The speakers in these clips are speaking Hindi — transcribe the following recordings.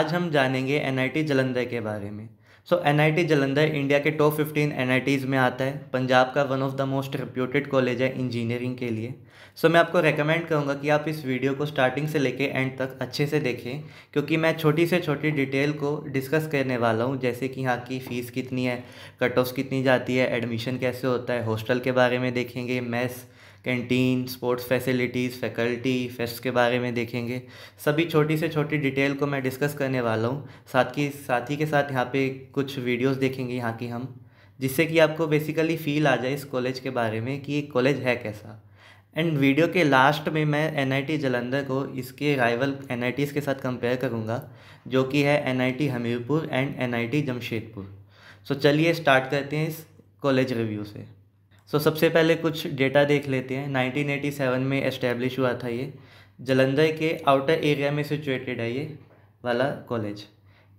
आज हम जानेंगे एन जलंधर के बारे में सो एन जलंधर इंडिया के टॉप फिफ्टीन एन में आता है पंजाब का one of the most reputed college है इंजीनियरिंग के लिए सो so, मैं आपको रेकमेंड करूँगा कि आप इस वीडियो को स्टार्टिंग से लेके एंड तक अच्छे से देखें क्योंकि मैं छोटी से छोटी डिटेल को डिस्कस करने वाला हूँ जैसे कि यहाँ की फ़ीस कितनी है कट ऑफ कितनी जाती है एडमिशन कैसे होता है हॉस्टल के बारे में देखेंगे maths canteen sports facilities faculty fest के बारे में देखेंगे सभी छोटी से छोटी डिटेल को मैं डिस्कस करने वाला हूँ साथ की साथ ही के साथ यहाँ पे कुछ वीडियोस देखेंगे यहाँ की हम जिससे कि आपको बेसिकली फील आ जाए इस कॉलेज के बारे में कि ये कॉलेज है कैसा एंड वीडियो के लास्ट में मैं एन जलंधर को इसके राइवल एन के साथ कंपेयर करूँगा जो कि है N Hamirpur and N Jamshedpur so चलिए स्टार्ट करते हैं इस कॉलेज रिव्यू से सो so, सबसे पहले कुछ डेटा देख लेते हैं 1987 में इस्टेब्लिश हुआ था ये जलंधर के आउटर एरिया में सिचुएटेड है ये वाला कॉलेज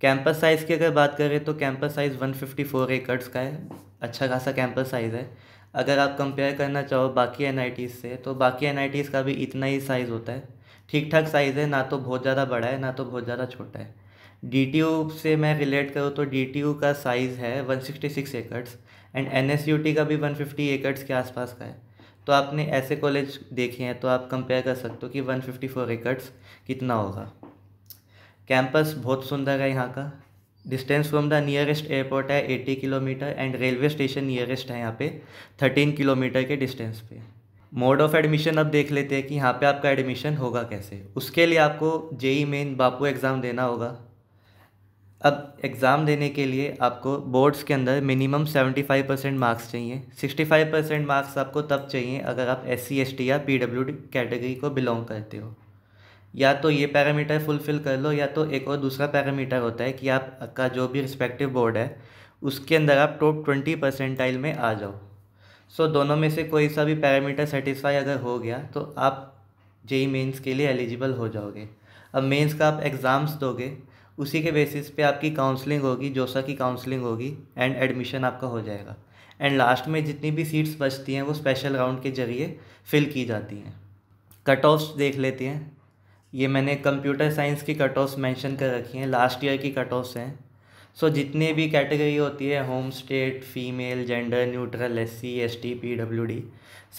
कैंपस साइज़ की अगर बात करें तो कैंपस साइज़ 154 फिफ्टी का है अच्छा खासा कैंपस साइज़ है अगर आप कंपेयर करना चाहो बाकी एन से तो बाकी एन का भी इतना ही साइज़ होता है ठीक ठाक साइज़ है ना तो बहुत ज़्यादा बड़ा है ना तो बहुत ज़्यादा छोटा है डी टी यू से मैं रिलेट करूँ तो डी टी यू का साइज़ है one sixty six acres and N S U T का भी वन फिफ्टी एकड़स के आसपास का है तो आपने ऐसे कॉलेज देखे हैं तो आप कंपेयर कर सकते हो कि वन फिफ्टी फोर एकड़्स कितना होगा कैंपस बहुत सुंदर है यहाँ का distance from the nearest airport है eighty kilometre and railway station nearest है यहाँ पे थर्टीन किलोमीटर के डिस्टेंस पे मोड ऑफ एडमिशन अब देख लेते हैं कि यहाँ पे आपका एडमिशन होगा कैसे उसके लिए आपको जेई मेन e बापू एग्ज़ाम देना होगा अब एग्ज़ाम देने के लिए आपको बोर्ड्स के अंदर minimum seventy five percent marks चाहिए सिक्सटी फाइव परसेंट मार्क्स आपको तब चाहिए अगर आप एस सी एस टी या पी डब्ल्यू डी कैटेगरी को बिलोंग करते हो या तो ये पैरामीटर फुलफ़िल कर लो या तो एक और दूसरा पैरामीटर होता है कि आपका जो भी रिस्पेक्टिव बोर्ड है उसके अंदर आप टॉप ट्वेंटी परसेंटाइल में आ जाओ सो so, दोनों में से कोई सा भी पैरामीटर सेटिस्फाई अगर हो गया तो आप जेई मेंस के लिए एलिजिबल हो जाओगे अब मेंस का आप एग्ज़ाम्स दोगे उसी के बेसिस पे आपकी काउंसलिंग होगी जोसा की काउंसलिंग होगी एंड एडमिशन आपका हो जाएगा एंड लास्ट में जितनी भी सीट्स बचती हैं वो स्पेशल राउंड के जरिए फिल की जाती हैं कट ऑफ्स देख लेते हैं ये मैंने कंप्यूटर साइंस की कट ऑफ्स मैंशन कर रखी हैं लास्ट ईयर की कट ऑफ्स हैं सो so, जितने भी कैटेगरी होती है home state female gender neutral S C S T P W D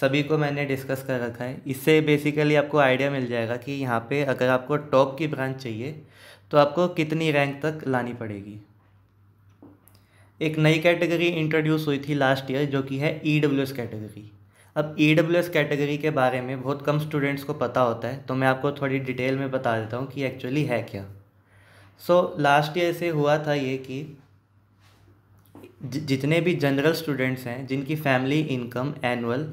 सभी को मैंने डिस्कस कर रखा है इससे बेसिकली आपको आइडिया मिल जाएगा कि यहाँ पे अगर आपको टॉप की ब्रांच चाहिए तो आपको कितनी रैंक तक लानी पड़ेगी एक नई कैटेगरी इंट्रोड्यूस हुई थी लास्ट ईयर जो कि है ई डब्ल्यू एस कैटेगरी अब ई डब्ल्यू एस कैटेगरी के बारे में बहुत कम स्टूडेंट्स को पता होता है तो मैं आपको थोड़ी डिटेल में बता देता हूँ कि एक्चुअली है क्या सो लास्ट ईयर से हुआ था ये कि जितने भी जनरल स्टूडेंट्स हैं जिनकी family income annual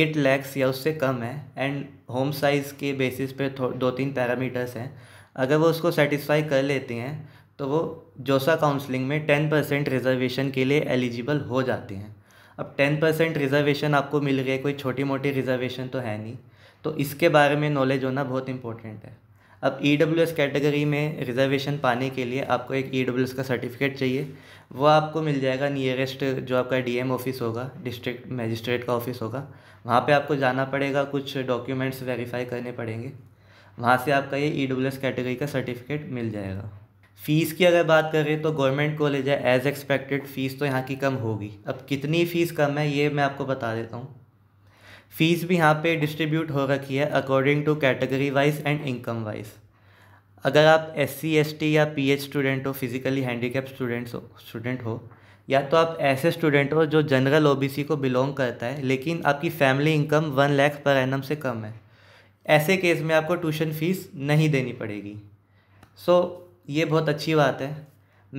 eight lakhs या उससे कम है एंड होम साइज़ के बेसिस पे दो तीन पैरामीटर्स हैं अगर वो उसको सेटिस्फाई कर लेती हैं तो वो जोसा काउंसलिंग में टेन परसेंट रिजर्वेशन के लिए एलिजिबल हो जाती हैं अब टेन परसेंट रिजर्वेशन आपको मिल गई कोई छोटी मोटी रिजर्वेशन तो है नहीं तो इसके बारे में नॉलेज होना बहुत इंपॉर्टेंट है अब ई डब्ल्यू एस कैटेगरी में रिजर्वेशन पाने के लिए आपको एक ई डब्ल्यू एस का सर्टिफिकेट चाहिए वो आपको मिल जाएगा नियरेस्ट जो आपका डी एम ऑफिस होगा डिस्ट्रिक्ट मजिस्ट्रेट का ऑफिस होगा वहाँ पे आपको जाना पड़ेगा कुछ डॉक्यूमेंट्स वेरीफाई करने पड़ेंगे वहाँ से आपका ये ई डब्ल्यू एस कैटेगरी का सर्टिफिकेट मिल जाएगा फ़ीस की अगर बात करें तो गवर्नमेंट कॉलेज है एज़ एक्सपेक्टेड फ़ीस तो यहाँ की कम होगी अब कितनी फ़ीस कम है ये मैं आपको बता देता हूँ फ़ीस भी यहाँ पे डिस्ट्रीब्यूट हो रखी है according to category wise and income wise अगर आप एस सी एस टी या पी एच स्टूडेंट हो फिजिकली कैप स्टूडेंट हो स्टूडेंट हो या तो आप ऐसे स्टूडेंट हो जो जनरल ओ बी सी को बिलोंग करता है लेकिन आपकी family income one lakh per annum से कम है ऐसे केस में आपको ट्यूशन फ़ीस नहीं देनी पड़ेगी सो so, ये बहुत अच्छी बात है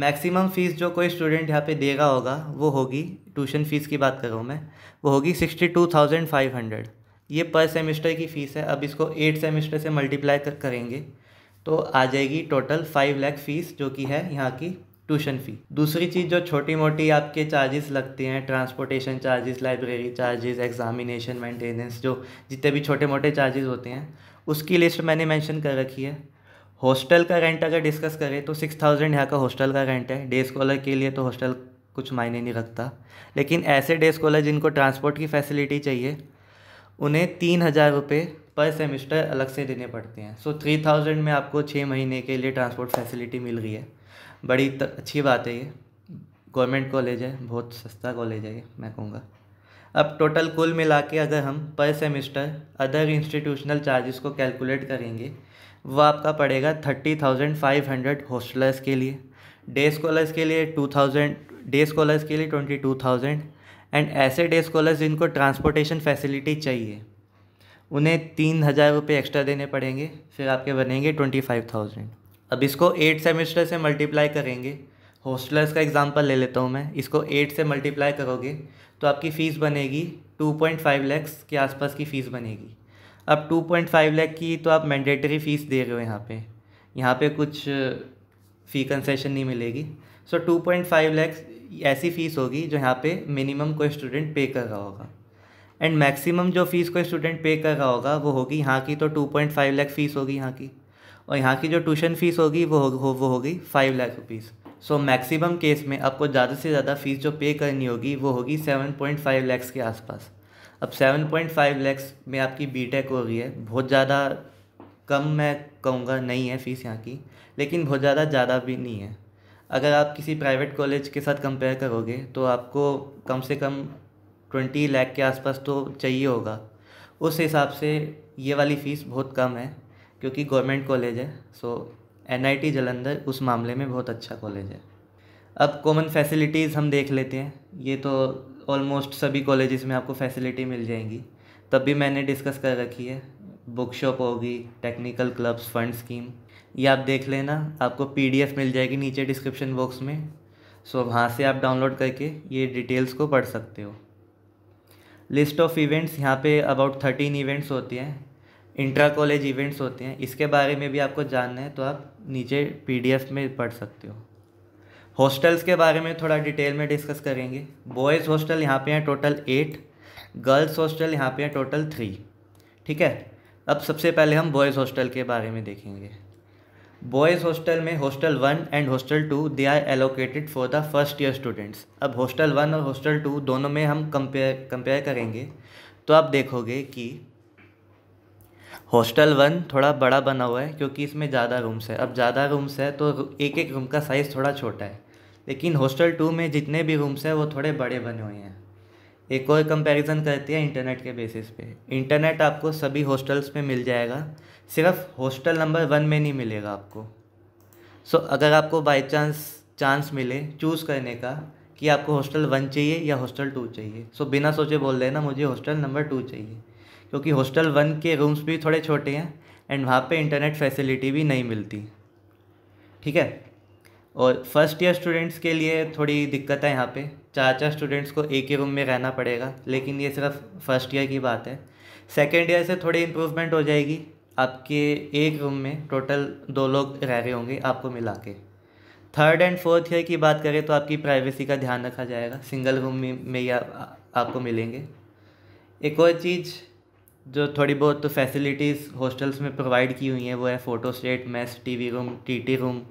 मैक्सिमम फ़ीस जो कोई स्टूडेंट यहाँ पे देगा होगा वो होगी ट्यूशन फ़ीस की बात कर रहा हूँ मैं वो होगी sixty two thousand five hundred ये पर सेमेस्टर की फ़ीस है अब इसको एट सेमेस्टर से मल्टीप्लाई कर करेंगे तो आ जाएगी टोटल फाइव लैख फ़ीस जो कि है यहाँ की ट्यूशन फ़ी दूसरी चीज़ जो छोटी मोटी आपके चार्जेस लगते हैं transportation charges library charges examination maintenance जो जितने भी छोटे मोटे चार्जेस होते हैं उसकी लिस्ट मैंने मेंशन कर रखी है हॉस्टल का रेंट अगर डिस्कस करें तो सिक्स थाउजेंड यहाँ का हॉस्टल का रेंट है डे स्कॉलर के लिए तो हॉस्टल कुछ मायने नहीं रखता लेकिन ऐसे डे स्कॉलर जिनको ट्रांसपोर्ट की फैसिलिटी चाहिए उन्हें तीन हज़ार रुपये पर सेमेस्टर अलग से देने पड़ते हैं सो थ्री थाउजेंड में आपको छः महीने के लिए ट्रांसपोर्ट फैसिलिटी मिल रही है बड़ी अच्छी बात है ये गवर्नमेंट कॉलेज है बहुत सस्ता कॉलेज है ये मैं कहूँगा अब टोटल कुल मिला के अगर हम per semester other institutional charges को कैलकुलेट करेंगे वो आपका पड़ेगा thirty thousand five hundred hostlers के लिए डे स्कॉलर्स के लिए टू थाउजेंड डे स्कॉलर्स के लिए ट्वेंटी टू थाउजेंड एंड ऐसे डे स्कॉलर्स जिनको ट्रांसपोर्टेशन फैसिलिटी चाहिए उन्हें तीन हज़ार रुपये एक्स्ट्रा देने पड़ेंगे फिर आपके बनेंगे ट्वेंटी फाइव थाउजेंड अब इसको एट सेमेस्टर से मल्टीप्लाई करेंगे हॉस्टलर्स का एग्ज़ाम्पल ले लेता हूँ मैं इसको एट से मल्टीप्लाई करोगे तो आपकी फ़ीस बनेगी टू पॉइंट फाइव लैक्स के आसपास की फ़ीस बनेगी अब टू पॉइंट फाइव लैख की तो आप मैंडेटरी फ़ीस दे रहे हो यहाँ पे यहाँ पे कुछ फ़ी कंसेशन नहीं मिलेगी so two point five lakhs ऐसी फ़ीस होगी जो यहाँ पे मिनिमम कोई स्टूडेंट पे कर रहा होगा एंड मैक्सिमम जो फ़ीस कोई स्टूडेंट पे कर रहा होगा वो होगी यहाँ की तो two point five lakhs fees होगी यहाँ की और यहाँ की जो ट्यूशन फ़ीस होगी वो हो वो होगी five lakh rupees so maximum case में आपको ज़्यादा से ज़्यादा फ़ीस जो पे करनी होगी वो होगी सेवन पॉइंट फाइव लैक्स के आसपास अब सेवन पॉइंट फाइव लैक्स में आपकी बी टेक हो रही है बहुत ज़्यादा कम मैं कहूँगा नहीं है फ़ीस यहाँ की लेकिन बहुत ज़्यादा ज़्यादा भी नहीं है अगर आप किसी प्राइवेट कॉलेज के साथ कंपेयर करोगे तो आपको कम से कम ट्वेंटी लैख के आसपास तो चाहिए होगा उस हिसाब से ये वाली फ़ीस बहुत कम है क्योंकि गवर्नमेंट कॉलेज है सो एन जलंधर उस मामले में बहुत अच्छा कॉलेज है अब कॉमन फैसिलिटीज़ हम देख लेते हैं ये तो ऑलमोस्ट सभी कॉलेजेस में आपको फैसिलिटी मिल जाएंगी तब भी मैंने डिस्कस कर रखी है बुक शॉप होगी टेक्निकल क्लब्स फंड स्कीम ये आप देख लेना आपको पीडीएफ मिल जाएगी नीचे डिस्क्रिप्शन बॉक्स में सो वहाँ से आप डाउनलोड करके ये डिटेल्स को पढ़ सकते हो लिस्ट ऑफ इवेंट्स यहाँ पे अबाउट थर्टीन इवेंट्स होते हैं इंट्रा कॉलेज इवेंट्स होते हैं इसके बारे में भी आपको जानना है तो आप नीचे पी में पढ़ सकते हो हॉस्टल्स के बारे में थोड़ा डिटेल में डिस्कस करेंगे बॉयज़ हॉस्टल यहाँ पे हैं टोटल एट गर्ल्स हॉस्टल यहाँ पे हैं टोटल थ्री ठीक है अब सबसे पहले हम बॉयज़ हॉस्टल के बारे में देखेंगे बॉयज़ हॉस्टल में hostel one and hostel two they are allocated for the first year students अब हॉस्टल वन और हॉस्टल टू दोनों में हम कंपेयर कंपेयर करेंगे तो आप देखोगे कि हॉस्टल वन थोड़ा बड़ा बना हुआ है क्योंकि इसमें ज़्यादा रूम्स है अब ज़्यादा रूम्स है तो एक एक रूम का साइज़ थोड़ा छोटा है लेकिन हॉस्टल टू में जितने भी रूम्स हैं वो थोड़े बड़े बने हुए हैं एक और कंपैरिजन करते हैं इंटरनेट के बेसिस पे इंटरनेट आपको सभी हॉस्टल्स में मिल जाएगा सिर्फ हॉस्टल नंबर वन में नहीं मिलेगा आपको सो so, अगर आपको बाय चांस चांस मिले चूज़ करने का कि आपको हॉस्टल वन चाहिए या हॉस्टल टू चाहिए सो so, बिना सोचे बोल देना मुझे हॉस्टल नंबर टू चाहिए क्योंकि हॉस्टल वन के रूम्स भी थोड़े छोटे हैं एंड वहाँ पे इंटरनेट फैसिलिटी भी नहीं मिलती ठीक है और फर्स्ट ईयर स्टूडेंट्स के लिए थोड़ी दिक्कत है यहाँ पे चार चार स्टूडेंट्स को एक ही रूम में रहना पड़ेगा लेकिन ये सिर्फ फर्स्ट ईयर की बात है सेकेंड ईयर से थोड़ी इम्प्रूवमेंट हो जाएगी आपके एक रूम में टोटल दो लोग रह रहे होंगे आपको मिला के थर्ड एंड फोर्थ ईयर की बात करें तो आपकी प्राइवेसी का ध्यान रखा जाएगा सिंगल रूम में या आपको मिलेंगे एक और चीज़ जो थोड़ी बहुत तो फैसिलिटीज़ हॉस्टल्स में प्रोवाइड की हुई हैं वो है photostat mess TV room TT room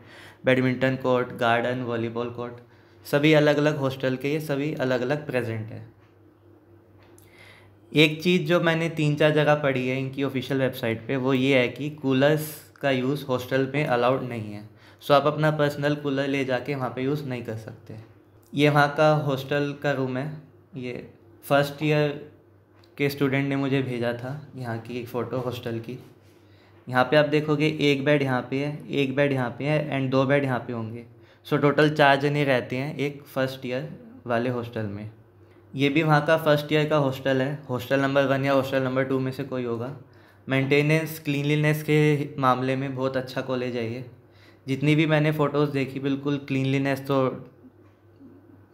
badminton court garden volleyball court सभी अलग अलग हॉस्टल के ये सभी अलग अलग प्रेजेंट है एक चीज़ जो मैंने तीन चार जगह पढ़ी है इनकी ऑफिशियल वेबसाइट पे वो ये है कि कूलर्स का यूज़ हॉस्टल में अलाउड नहीं है सो आप अपना पर्सनल कूलर ले जाके वहाँ पे यूज़ नहीं कर सकते ये वहाँ का हॉस्टल का रूम है ये फर्स्ट ईयर के स्टूडेंट ने मुझे भेजा था यहाँ की एक फ़ोटो हॉस्टल की यहाँ पे आप देखोगे एक बेड यहाँ पे है एक बेड यहाँ पे है एंड दो बेड यहाँ पे होंगे सो टोटल चार जने रहते हैं एक फ़र्स्ट ईयर वाले हॉस्टल में ये भी वहाँ का फ़र्स्ट ईयर का हॉस्टल है हॉस्टल नंबर वन या हॉस्टल नंबर टू में से कोई होगा मेंटेनेंस क्लीनलीनेस के मामले में बहुत अच्छा कॉलेज है ये जितनी भी मैंने फ़ोटोज़ देखी बिल्कुल क्लीनलीनेस तो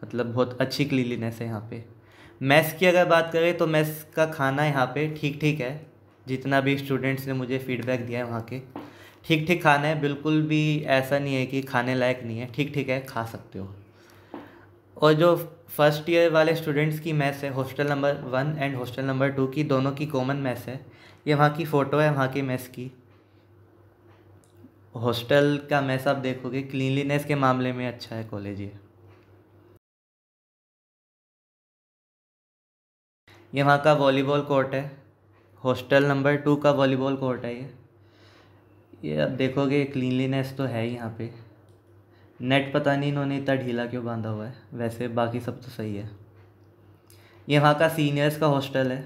मतलब बहुत अच्छी क्लीनलीनेस है यहाँ पर मैथ्स की अगर बात करें तो मैथ्स का खाना यहाँ पे ठीक ठीक है जितना भी स्टूडेंट्स ने मुझे फीडबैक दिया है वहाँ के ठीक ठीक खाना है बिल्कुल भी ऐसा नहीं है कि खाने लायक नहीं है ठीक ठीक है खा सकते हो और जो फर्स्ट ईयर वाले स्टूडेंट्स की मैथ्स है hostel number one and hostel number two की दोनों की कॉमन मैथ्स है ये वहाँ की फ़ोटो है वहाँ की मैथ्स की हॉस्टल का मैथ्स आप देखोगे क्लिनलीनेस के मामले में अच्छा है कॉलेज ये ये वहाँ का वॉलीबॉल कोर्ट है हॉस्टल नंबर टू का वॉलीबॉल कोर्ट है ये ये अब देखोगे क्लीनलीनेस तो है यहाँ पे नेट पता नहीं इन्होंने इतना ढीला क्यों बांधा हुआ है वैसे बाकी सब तो सही है ये वहाँ का सीनियर्स का हॉस्टल है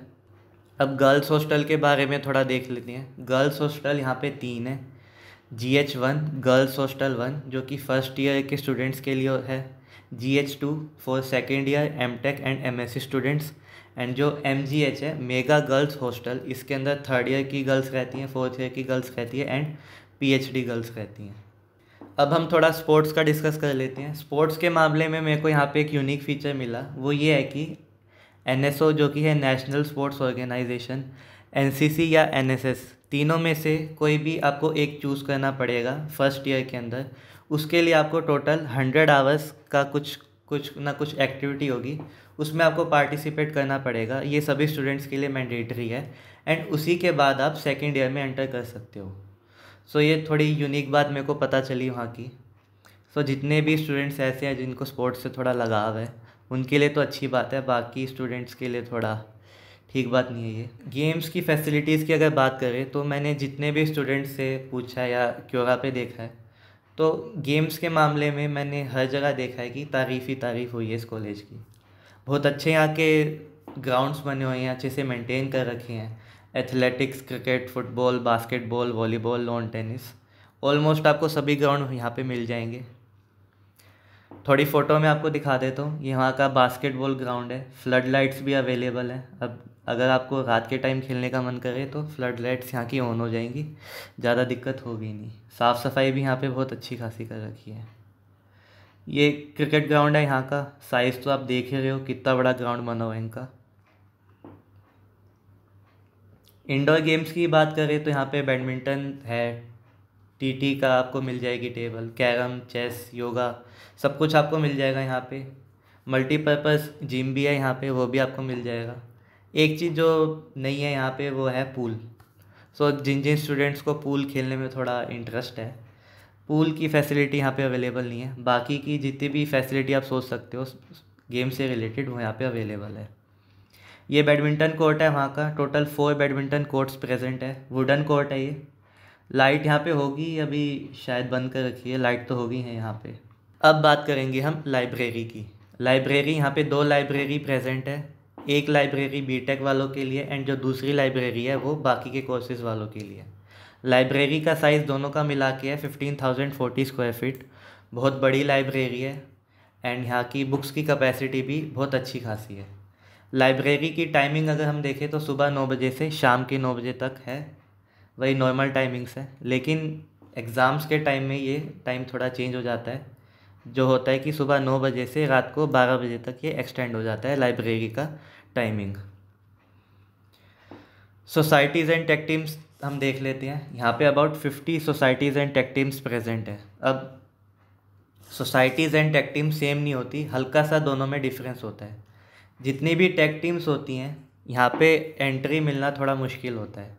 अब गर्ल्स हॉस्टल के बारे में थोड़ा देख लेते हैं गर्ल्स हॉस्टल यहाँ पे तीन है G H one girls hostel one जो कि फ़र्स्ट ईयर के स्टूडेंट्स के लिए है G H two for second year M tech and M S C students and जो एम जी एच है मेगा गर्ल्स हॉस्टल इसके अंदर थर्ड ईयर की गर्ल्स रहती हैं फोर्थ ईयर की गर्ल्स रहती है and P H D girls रहती हैं अब हम थोड़ा स्पोर्ट्स का डिस्कस कर लेते हैं स्पोर्ट्स के मामले में मेरे को यहाँ पे एक यूनिक फीचर मिला वो ये है कि एन एस ओ जो कि है national sports organisation N C C या एन एस एस तीनों में से कोई भी आपको एक चूज़ करना पड़ेगा फर्स्ट ईयर के अंदर उसके लिए आपको टोटल हंड्रेड आवर्स का कुछ कुछ ना कुछ एक्टिविटी होगी उसमें आपको पार्टिसिपेट करना पड़ेगा ये सभी स्टूडेंट्स के लिए मैंडेटरी है एंड उसी के बाद आप सेकेंड ईयर में एंटर कर सकते हो सो so, ये थोड़ी यूनिक बात मेरे को पता चली वहाँ की सो so, जितने भी स्टूडेंट्स ऐसे हैं जिनको स्पोर्ट्स से थोड़ा लगाव है उनके लिए तो अच्छी बात है बाकी स्टूडेंट्स के लिए थोड़ा ठीक बात नहीं है ये गेम्स की फैसिलिटीज़ की अगर बात करें तो मैंने जितने भी स्टूडेंट्स से पूछा है या क्योरा पे देखा है तो गेम्स के मामले में मैंने हर जगह देखा है कि तारीफ़ ही तारीफ़ हुई है इस कॉलेज की बहुत अच्छे यहाँ के ग्राउंड्स बने हुए हैं अच्छे से मेंटेन कर रखे हैं athletics cricket football basketball volleyball lawn tennis almost आपको सभी ग्राउंड यहाँ पे मिल जाएंगे थोड़ी फ़ोटो में आपको दिखा देता हूँ यहाँ का बास्केटबॉल ग्राउंड है फ्लड लाइट्स भी अवेलेबल है अब अगर आपको रात के टाइम खेलने का मन करे तो फ्लड लाइट्स यहाँ की ऑन हो जाएंगी ज़्यादा दिक्कत होगी नहीं साफ़ सफाई भी यहाँ पे बहुत अच्छी खासी कर रखी है ये क्रिकेट ग्राउंड है यहाँ का साइज़ तो आप देख ही रहे हो कितना बड़ा ग्राउंड बना हुआ है इनका इंडोर गेम्स की बात करें तो यहाँ पे बैडमिंटन है टीटी का आपको मिल जाएगी टेबल कैरम चेस योगा सब कुछ आपको मिल जाएगा यहाँ पे मल्टीपर्पज़ जिम भी है यहाँ पे वो भी आपको मिल जाएगा एक चीज़ जो नहीं है यहाँ पे वो है पूल सो so, जिन जिन स्टूडेंट्स को पूल खेलने में थोड़ा इंटरेस्ट है पूल की फैसिलिटी यहाँ पे अवेलेबल नहीं है बाकी की जितनी भी फैसिलिटी आप सोच सकते हो गेम से रिलेटेड वो यहाँ पे अवेलेबल है ये बैडमिंटन कोर्ट है वहाँ का total four badminton courts present है वुडन कोर्ट है ये लाइट यहाँ पे होगी अभी शायद बंद कर रखी है लाइट तो होगी है यहाँ पे अब बात करेंगे हम लाइब्रेरी की लाइब्रेरी यहाँ पे दो लाइब्रेरी प्रेजेंट है एक लाइब्रेरी बीटेक वालों के लिए एंड जो दूसरी लाइब्रेरी है वो बाकी के कोर्सेज़ वालों के लिए लाइब्रेरी का साइज़ दोनों का मिला के है fifteen thousand forty square feet बहुत बड़ी लाइब्रेरी है एंड यहाँ की बुक्स की कैपेसिटी भी बहुत अच्छी खासी है लाइब्रेरी की टाइमिंग अगर हम देखें तो सुबह नौ बजे से शाम के नौ बजे तक है वही नॉर्मल टाइमिंग्स है लेकिन एग्ज़ाम्स के टाइम में ये टाइम थोड़ा चेंज हो जाता है जो होता है कि सुबह नौ बजे से रात को बारह बजे तक ये एक्सटेंड हो जाता है लाइब्रेरी का timing societies and tech teams हम देख लेते हैं यहाँ पे about fifty societies and tech teams present है अब societies and tech team same नहीं होती हल्का सा दोनों में डिफरेंस होता है जितनी भी टेक टीम्स होती हैं यहाँ पे एंट्री मिलना थोड़ा मुश्किल होता है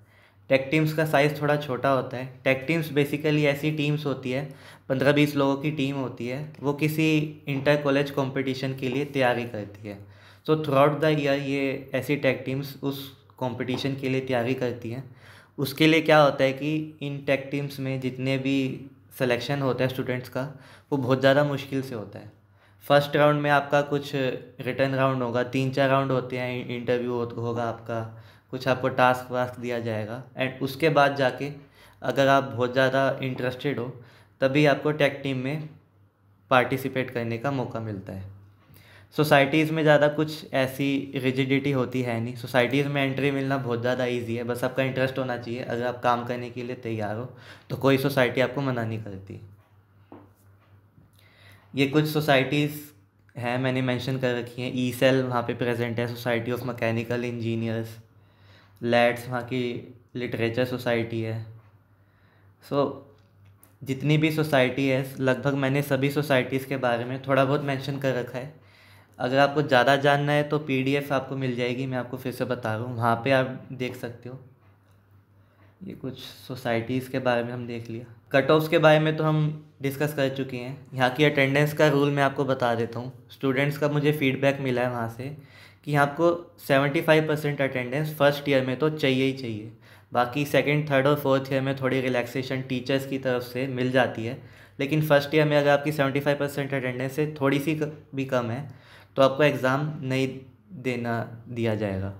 टेक टीम्स का साइज़ थोड़ा छोटा होता है टेक टीम्स बेसिकली ऐसी टीम्स होती है पंद्रह बीस लोगों की टीम होती है वो किसी इंटर कॉलेज कॉम्पिटिशन के लिए तैयारी करती है so throughout the year ये ऐसी टेक टीम्स उस कॉम्पिटिशन के लिए तैयारी करती हैं उसके लिए क्या होता है कि इन टेक टीम्स में जितने भी सलेक्शन होता है स्टूडेंट्स का वो बहुत ज़्यादा मुश्किल से होता है फर्स्ट राउंड में आपका कुछ रिटर्न राउंड होगा तीन चार राउंड होते हैं इंटरव्यू होगा आपका कुछ आपको टास्क वास्क दिया जाएगा एंड उसके बाद जाके अगर आप बहुत ज़्यादा इंटरेस्टेड हो तभी आपको टेक टीम में पार्टिसिपेट करने का मौका मिलता है सोसाइटीज़ में ज़्यादा कुछ ऐसी रिजिडिटी होती है नहीं सोसाइटीज़ में एंट्री मिलना बहुत ज़्यादा ईजी है बस आपका इंटरेस्ट होना चाहिए अगर आप काम करने के लिए तैयार हो तो कोई सोसाइटी आपको मना नहीं करती ये कुछ सोसाइटीज़ हैं मैंने मेंशन कर रखी हैं ई सेल वहाँ पे प्रेजेंट है सोसाइटी ऑफ मैकेनिकल इंजीनियर्स लैड्स वहाँ की लिटरेचर सोसाइटी है सो so, जितनी भी सोसाइटी है लगभग मैंने सभी सोसाइटीज़ के बारे में थोड़ा बहुत मेंशन कर रखा है अगर आपको ज़्यादा जानना है तो पी डी एफ़ आपको मिल जाएगी मैं आपको फिर से बता रहा हूँ वहाँ पर आप देख सकते हो ये कुछ सोसाइटीज़ के बारे में हम देख लिया कट ऑफ्स के बारे में तो हम डिस्कस कर चुके हैं यहाँ की अटेंडेंस का रूल मैं आपको बता देता हूँ स्टूडेंट्स का मुझे फीडबैक मिला है वहाँ से कि यहाँ आपको seventy five percent attendance first year में तो चाहिए ही चाहिए बाकी सेकेंड थर्ड और फोर्थ ईयर में थोड़ी रिलैक्सेशन टीचर्स की तरफ से मिल जाती है लेकिन फर्स्ट ईयर में अगर आपकी सेवेंटी फाइव परसेंट अटेंडेंस से थोड़ी सी भी कम है तो आपको एग्ज़ाम नहीं देना दिया जाएगा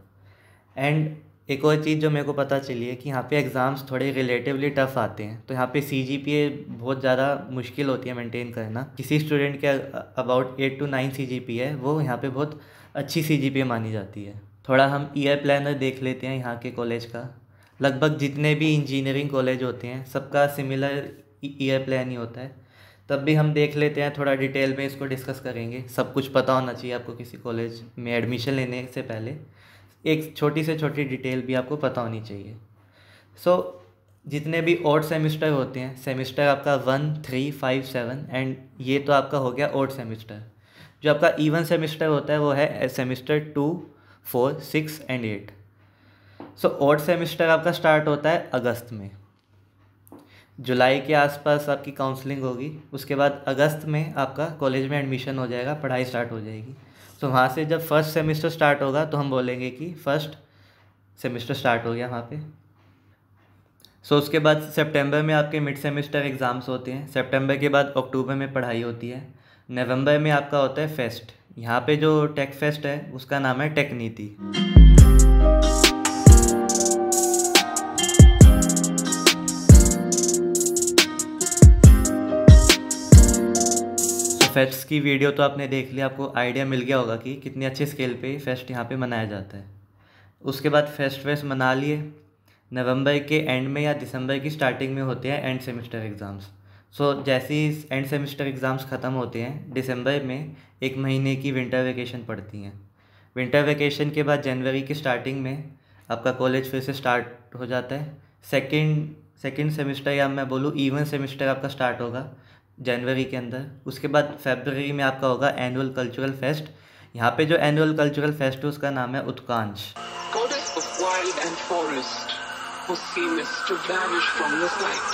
एंड एक और चीज़ जो मेरे को पता चली है कि यहाँ पे एग्ज़ाम्स थोड़े रिलेटिवली टफ़ आते हैं तो यहाँ पे सी जी पी ए बहुत ज़्यादा मुश्किल होती है मेंटेन करना किसी स्टूडेंट के about eight to nine C G P है वो यहाँ पे बहुत अच्छी सी जी पी ए मानी जाती है थोड़ा हम ईयर प्लानर देख लेते हैं यहाँ के कॉलेज का लगभग जितने भी इंजीनियरिंग कॉलेज होते हैं सबका सिमिलर ईयर प्लान ही होता है तब भी हम देख लेते हैं थोड़ा डिटेल में इसको डिस्कस करेंगे सब कुछ पता होना चाहिए आपको किसी कॉलेज में एडमिशन लेने से पहले एक छोटी से छोटी डिटेल भी आपको पता होनी चाहिए सो so, जितने भी ओड सेमिस्टर होते हैं सेमिस्टर आपका one three five seven and ये तो आपका हो गया ओड सेमिस्टर जो आपका इवन सेमिस्टर होता है वो है semester two four six and eight so odd semester आपका स्टार्ट होता है अगस्त में जुलाई के आसपास आपकी काउंसलिंग होगी उसके बाद अगस्त में आपका कॉलेज में एडमिशन हो जाएगा पढ़ाई स्टार्ट हो जाएगी तो वहाँ से जब फर्स्ट सेमेस्टर स्टार्ट होगा तो हम बोलेंगे कि फर्स्ट सेमेस्टर स्टार्ट हो गया वहाँ पे सो so, उसके बाद सितंबर में आपके मिड सेमेस्टर एग्ज़ाम्स होते हैं सितंबर के बाद अक्टूबर में पढ़ाई होती है नवंबर में आपका होता है फेस्ट यहाँ पे जो टेक फेस्ट है उसका नाम है टेक नीति फेस्ट की वीडियो तो आपने देख लिया आपको आइडिया मिल गया होगा कि कितने अच्छे स्केल पे फेस्ट यहाँ पे मनाया जाता है उसके बाद फेस्ट वेस्ट मना लिए नवंबर के एंड में या दिसंबर की स्टार्टिंग में होते हैं and semester exams so so, जैसे ही एंड सेमेस्टर एग्ज़ाम्स ख़त्म होते हैं दिसंबर में एक महीने की विंटर वेकेशन पड़ती हैं विंटर वेकेशन के बाद जनवरी की स्टार्टिंग में आपका कॉलेज फिर से स्टार्ट हो जाता है सेकेंड सेकेंड सेमेस्टर या मैं बोलूँ इवन सेमेस्टर आपका स्टार्ट होगा जनवरी के अंदर उसके बाद फेबररी में आपका होगा एनुअल कल्चरल फेस्ट यहाँ पे जो एनुअल कल्चरल फेस्ट है उसका नाम है उत्कांश who to vanish from the sight.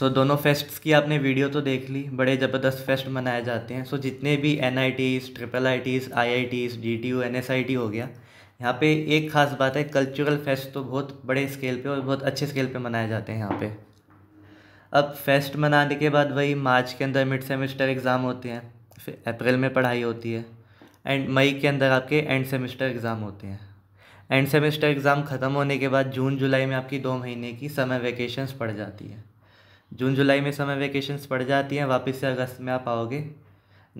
सो दोनों फेस्ट्स की आपने वीडियो तो देख ली बड़े ज़बरदस्त फेस्ट मनाए जाते हैं सो जितने भी N I Ts triple I Ts I I Ts T U N S I T हो गया यहाँ पे एक ख़ास बात है कल्चरल फेस्ट तो बहुत बड़े स्केल पे और बहुत अच्छे स्केल पे मनाए जाते हैं यहाँ पे अब फेस्ट मनाने के बाद वही मार्च के अंदर मिड सेमेस्टर एग्ज़ाम होते हैं फिर अप्रैल में पढ़ाई होती है एंड मई के अंदर आपके एंड सेमेस्टर एग्ज़ाम होते हैं एंड सेमेस्टर एग्ज़ाम ख़त्म होने के बाद जून जुलाई में आपकी दो महीने की समय वैकेशंस पड़ जाती है जून जुलाई में समय वेकेशंस पड़ जाती हैं वापस से अगस्त में आप आओगे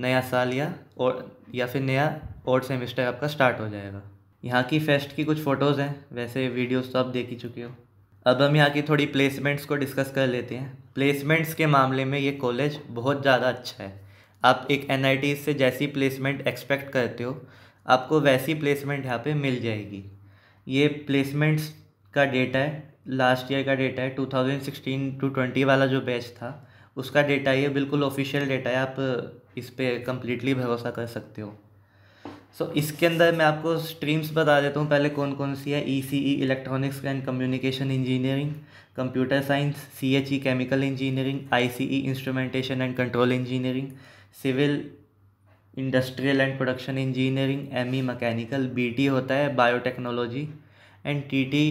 नया साल या और या फिर नया और सेमेस्टर आपका स्टार्ट हो जाएगा यहाँ की फेस्ट की कुछ फ़ोटोज़ हैं वैसे वीडियोस तो आप देख ही चुके हो अब हम यहाँ की थोड़ी प्लेसमेंट्स को डिस्कस कर लेते हैं प्लेसमेंट्स के मामले में ये कॉलेज बहुत ज़्यादा अच्छा है आप एक एन से जैसी प्लेसमेंट एक्सपेक्ट करते हो आपको वैसी प्लेसमेंट यहाँ पे मिल जाएगी ये प्लेसमेंट्स का डेटा है लास्ट ईयर का डेटा है 2016 टू 20 वाला जो बैच था उसका डेटा ये बिल्कुल ऑफिशियल डेटा है आप इस पर कम्प्लीटली भरोसा कर सकते हो सो so, इसके अंदर मैं आपको स्ट्रीम्स बता देता हूँ पहले कौन कौन सी है E C E electronics and communication engineering computer science C H E chemical engineering I C E instrumentation and control engineering civil industrial and production engineering M E mechanical B T होता है बायोटेक्नोलॉजी एंड टी टी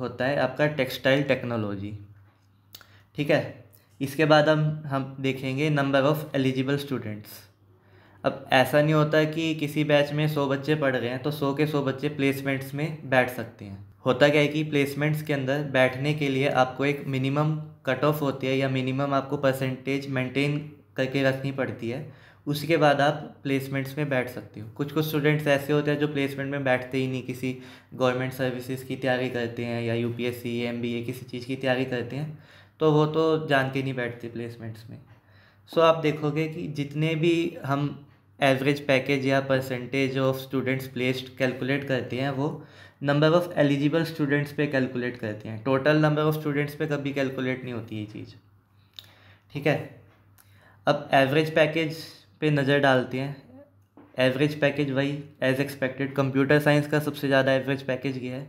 होता है आपका टेक्सटाइल टेक्नोलॉजी ठीक है इसके बाद हम हम देखेंगे नंबर ऑफ़ एलिजिबल स्टूडेंट्स अब ऐसा नहीं होता कि किसी बैच में सौ बच्चे पढ़ रहे हैं तो सौ के सौ बच्चे प्लेसमेंट्स में बैठ सकते हैं होता क्या है कि प्लेसमेंट्स के अंदर बैठने के लिए आपको एक मिनिमम कट ऑफ होती है या मिनिमम आपको परसेंटेज मेंटेन करके रखनी पड़ती है उसके बाद आप प्लेसमेंट्स में बैठ सकते हो कुछ कुछ स्टूडेंट्स ऐसे होते हैं जो प्लेसमेंट में बैठते ही नहीं किसी गवर्नमेंट सर्विसेज की तैयारी करते हैं या U P S C M B A किसी चीज़ की तैयारी करते हैं तो वो तो जान के नहीं बैठते प्लेसमेंट्स में सो आप देखोगे कि जितने भी हम एवरेज पैकेज या percentage of students placed calculate करते हैं वो नंबर ऑफ़ एलिजिबल स्टूडेंट्स पे कैलकुलेट करते हैं टोटल नंबर ऑफ़ स्टूडेंट्स पे कभी कैलकुलेट नहीं होती ये चीज़ ठीक है अब एवरेज पैकेज पे नज़र डालते हैं एवरेज पैकेज वही एज एक्सपेक्टेड कंप्यूटर साइंस का सबसे ज़्यादा एवरेज पैकेज गया है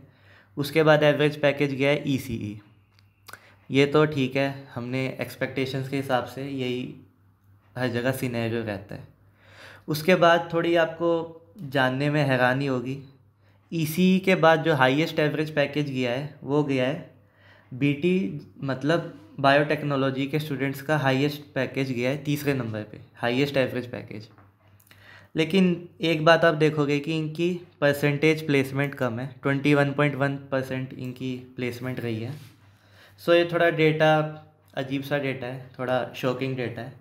उसके बाद एवरेज पैकेज गया है ई e e। ये तो ठीक है हमने एक्सपेक्टेशंस के हिसाब से यही हर जगह सीनेरियो रहता है उसके बाद थोड़ी आपको जानने में हैरानी होगी ई e के बाद जो हाईएस्ट एवरेज पैकेज गया है वो गया है बी मतलब बायोटेक्नोलॉजी के स्टूडेंट्स का हाईएस्ट पैकेज गया है तीसरे नंबर पे हाईएस्ट एवरेज पैकेज लेकिन एक बात आप देखोगे कि इनकी परसेंटेज प्लेसमेंट कम है twenty one point one percent इनकी प्लेसमेंट रही है सो ये थोड़ा डेटा अजीब सा डेटा है थोड़ा शॉकिंग डेटा है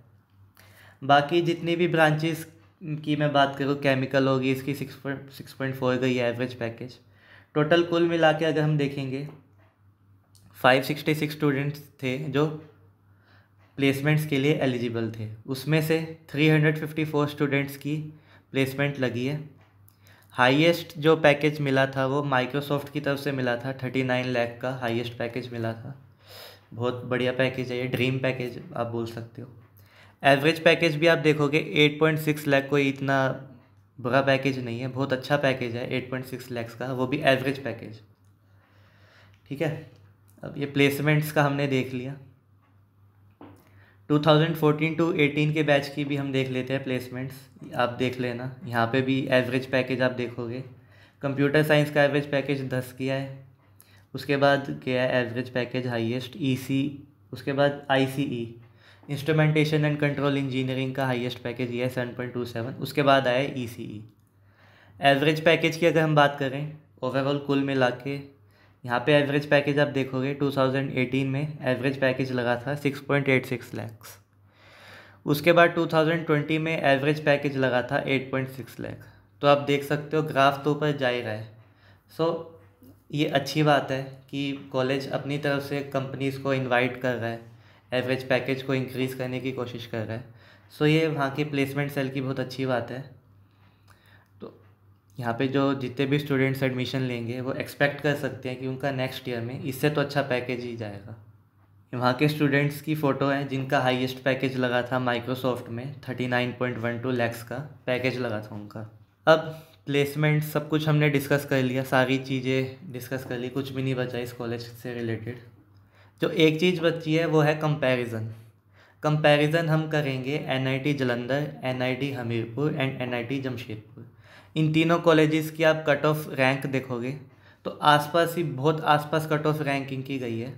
बाकी जितनी भी ब्रांचेस की मैं बात करूँ केमिकल होगी इसकी six point six point four गई है एवरेज पैकेज टोटल कुल मिला के अगर हम देखेंगे फाइव सिक्सटी सिक्स स्टूडेंट्स थे जो प्लेसमेंट्स के लिए एलिजिबल थे उसमें से three hundred fifty four students की प्लेसमेंट लगी है हाईएस्ट जो पैकेज मिला था वो माइक्रोसॉफ्ट की तरफ से मिला था थर्टी नाइन लैख का हाईएस्ट पैकेज मिला था बहुत बढ़िया पैकेज है ये ड्रीम पैकेज आप बोल सकते हो एवरेज पैकेज भी आप देखोगे एट पॉइंट सिक्स लैख कोई इतना बड़ा पैकेज नहीं है बहुत अच्छा पैकेज है एट पॉइंट सिक्स लैक्स का वो भी एवरेज पैकेज ठीक है अब ये प्लेसमेंट्स का हमने देख लिया 2014 टू 18 के बैच की भी हम देख लेते हैं प्लेसमेंट्स आप देख लेना यहाँ पे भी एवरेज पैकेज आप देखोगे कंप्यूटर साइंस का एवरेज पैकेज दस किया है उसके बाद क्या है एवरेज पैकेज हाईएस्ट ईसी उसके बाद ICE instrumentation and control engineering का हाईएस्ट पैकेज ये है सेवन पॉइंट टू सेवन उसके बाद आया ई सी ई एवरेज पैकेज की अगर हम बात करें ओवरऑल कुल मिला के यहाँ पे एवरेज पैकेज आप देखोगे 2018 में एवरेज पैकेज लगा था 6.86 लैक्स उसके बाद 2020 में एवरेज पैकेज लगा था 8.6 लैक्स तो आप देख सकते हो ग्राफ तो ऊपर जा ही रहा है सो so, ये अच्छी बात है कि कॉलेज अपनी तरफ से कंपनीज़ को इनवाइट कर रहा है एवरेज पैकेज को इंक्रीज़ करने की कोशिश कर रहा है सो so, ये वहाँ की प्लेसमेंट सेल की बहुत अच्छी बात है यहाँ पे जो जितने भी स्टूडेंट्स एडमिशन लेंगे वो एक्सपेक्ट कर सकते हैं कि उनका नेक्स्ट ईयर में इससे तो अच्छा पैकेज ही जाएगा वहाँ के स्टूडेंट्स की फ़ोटो है जिनका हाईएस्ट पैकेज लगा था माइक्रोसॉफ्ट में thirty nine point one two lakhs का पैकेज लगा था उनका अब प्लेसमेंट सब कुछ हमने डिस्कस कर लिया सारी चीज़ें डिस्कस कर ली कुछ भी नहीं बचा इस कॉलेज से रिलेटेड जो एक चीज़ बची है वो है कंपैरिजन कंपैरिजन हम करेंगे NIT Jalandhar NIT Hamirpur and NIT Jamshedpur इन तीनों कॉलेजेस की आप कट ऑफ रैंक देखोगे तो आसपास ही बहुत आसपास कट ऑफ रैंकिंग की गई है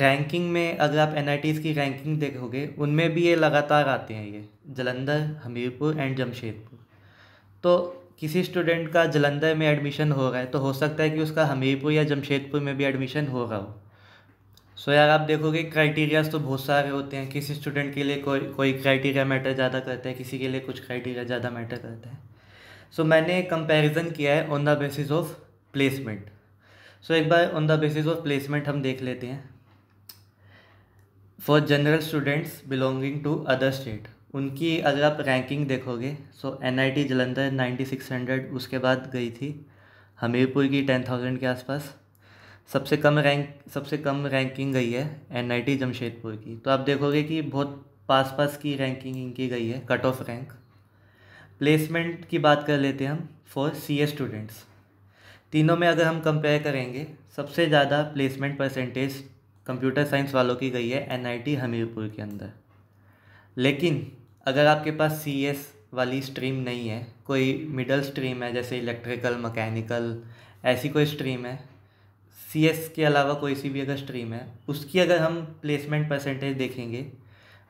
रैंकिंग में अगर आप एन की रैंकिंग देखोगे उनमें भी ये लगातार आते हैं ये जलंधर हमीरपुर एंड जमशेदपुर तो किसी स्टूडेंट का जलंधर में एडमिशन हो रहा है तो हो सकता है कि उसका हमीरपुर या जमशेदपुर में भी एडमिशन हो रहा हो सो यार आप देखोगे क्राइटेरियाज तो बहुत सारे होते हैं किसी स्टूडेंट के लिए कोई कोई क्राइटेरिया मैटर ज़्यादा करता है किसी के लिए कुछ क्राइटेरिया ज़्यादा मैटर करता है सो so, मैंने कंपैरिजन किया है on the basis of placement so एक बार on the basis of placement हम देख लेते हैं for general students belonging to other state उनकी अगर आप रैंकिंग देखोगे so N I T Jalandhar ninety six hundred उसके बाद गई थी हमीरपुर की टेन थाउजेंड के आसपास सबसे कम रैंक सबसे कम रैंकिंग गई है एन आई टी जमशेदपुर की तो आप देखोगे कि बहुत पास पास की रैंकिंग इनकी गई है कट ऑफ रैंक प्लेसमेंट की बात कर लेते हैं हम फॉर सी स्टूडेंट्स तीनों में अगर हम कंपेयर करेंगे सबसे ज़्यादा प्लेसमेंट परसेंटेज कंप्यूटर साइंस वालों की गई है एनआईटी हमीरपुर के अंदर लेकिन अगर आपके पास सी एस वाली स्ट्रीम नहीं है कोई मिडल स्ट्रीम है जैसे इलेक्ट्रिकल मकैनिकल ऐसी कोई स्ट्रीम है सी एस के अलावा कोई सी भी अगर स्ट्रीम है उसकी अगर हम प्लेसमेंट परसेंटेज देखेंगे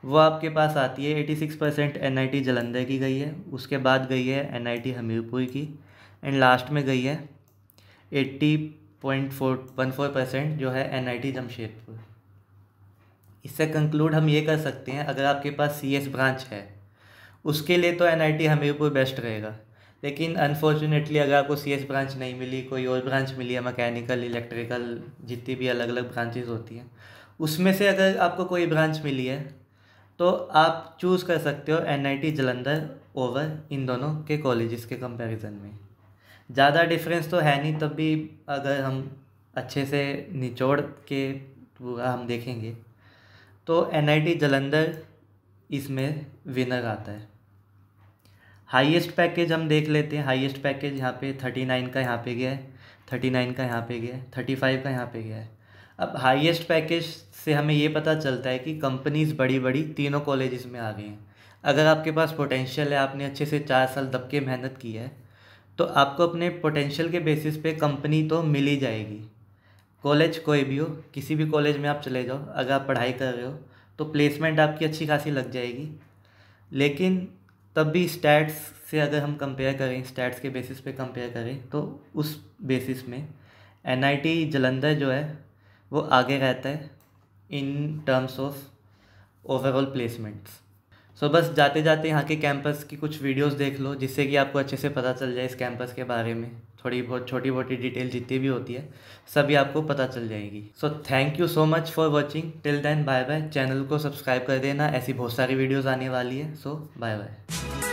वो आपके पास आती है eighty six percent N I T Jalandhar की गई है उसके बाद गई है एन आई टी हमीरपुर की एंड लास्ट में गई है eighty point four one four percent जो है एन आई टी जमशेदपुर इससे कंक्लूड हम ये कर सकते हैं अगर आपके पास सी एस ब्रांच है उसके लिए तो N I T Hamirpur best रहेगा लेकिन अनफॉर्चुनेटली अगर आपको सी एस ब्रांच नहीं मिली कोई और ब्रांच मिली है मैकेनिकल इलेक्ट्रिकल जितनी भी अलग अलग ब्रांचेज होती हैं उसमें से अगर आपको कोई ब्रांच मिली है तो आप चूज़ कर सकते हो एन जलंधर ओवर इन दोनों के कॉलेजेस के कंपैरिजन में ज़्यादा डिफरेंस तो है नहीं तब भी अगर हम अच्छे से निचोड़ के पूरा हम देखेंगे तो एन जलंधर इसमें विनर आता है हाईएस्ट पैकेज हम देख लेते हैं हाईएस्ट पैकेज यहाँ पे थर्टी नाइन का यहाँ पे गया है थर्टी नाइन का यहाँ पे गया है थर्टी फाइव का यहाँ पे गया है अब हाईएस्ट पैकेज से हमें ये पता चलता है कि कंपनीज़ बड़ी बड़ी तीनों कॉलेजेस में आ गई हैं अगर आपके पास पोटेंशियल है आपने अच्छे से चार साल दब के मेहनत की है तो आपको अपने पोटेंशियल के बेसिस पे कंपनी तो मिल ही जाएगी कॉलेज कोई भी हो किसी भी कॉलेज में आप चले जाओ अगर आप पढ़ाई कर रहे हो तो प्लेसमेंट आपकी अच्छी खासी लग जाएगी लेकिन तब भी स्टैट्स से अगर हम कंपेयर करें स्टैट्स के बेसिस पे कंपेयर करें तो उस बेसिस में एनआईटी जलंधर जो है वो आगे रहता है in terms of overall placements so बस जाते जाते यहाँ के कैंपस की कुछ वीडियोस देख लो जिससे कि आपको अच्छे से पता चल जाए इस कैंपस के बारे में थोड़ी बहुत छोटी मोटी डिटेल जितनी भी होती है सभी आपको पता चल जाएगी so thank you so much for watching till then bye bye channel को सब्सक्राइब कर देना ऐसी बहुत सारी वीडियोज़ आने वाली है सो बाय बाय